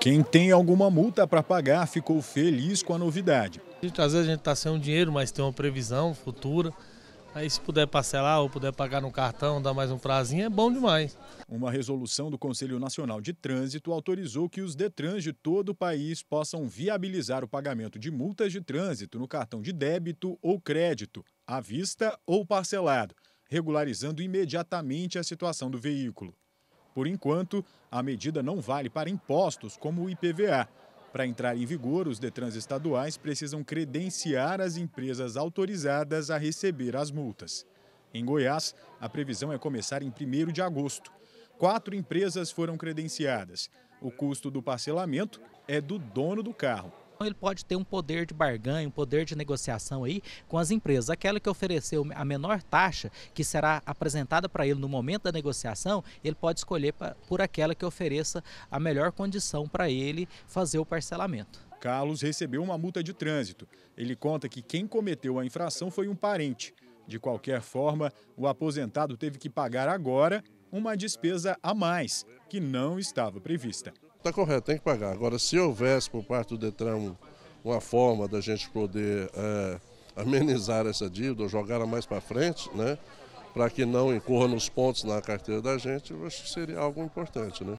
Quem tem alguma multa para pagar ficou feliz com a novidade. Às vezes a gente está sem um dinheiro, mas tem uma previsão futura. Aí se puder parcelar ou puder pagar no cartão, dar mais um prazinho, é bom demais. Uma resolução do Conselho Nacional de Trânsito autorizou que os Detrans de todo o país possam viabilizar o pagamento de multas de trânsito no cartão de débito ou crédito, à vista ou parcelado, regularizando imediatamente a situação do veículo. Por enquanto, a medida não vale para impostos como o IPVA. Para entrar em vigor, os Detrans estaduais precisam credenciar as empresas autorizadas a receber as multas. Em Goiás, a previsão é começar em 1 de agosto. Quatro empresas foram credenciadas. O custo do parcelamento é do dono do carro. Então, ele pode ter um poder de barganha, um poder de negociação aí com as empresas. Aquela que ofereceu a menor taxa, que será apresentada para ele no momento da negociação, ele pode escolher por aquela que ofereça a melhor condição para ele fazer o parcelamento. Carlos recebeu uma multa de trânsito. Ele conta que quem cometeu a infração foi um parente. De qualquer forma, o aposentado teve que pagar agora uma despesa a mais, que não estava prevista. Está correto, tem que pagar. Agora, se houvesse por parte do Detran uma forma da gente poder é, amenizar essa dívida, ou jogar ela mais para frente, né? para que não incorra nos pontos na carteira da gente, eu acho que seria algo importante. Né?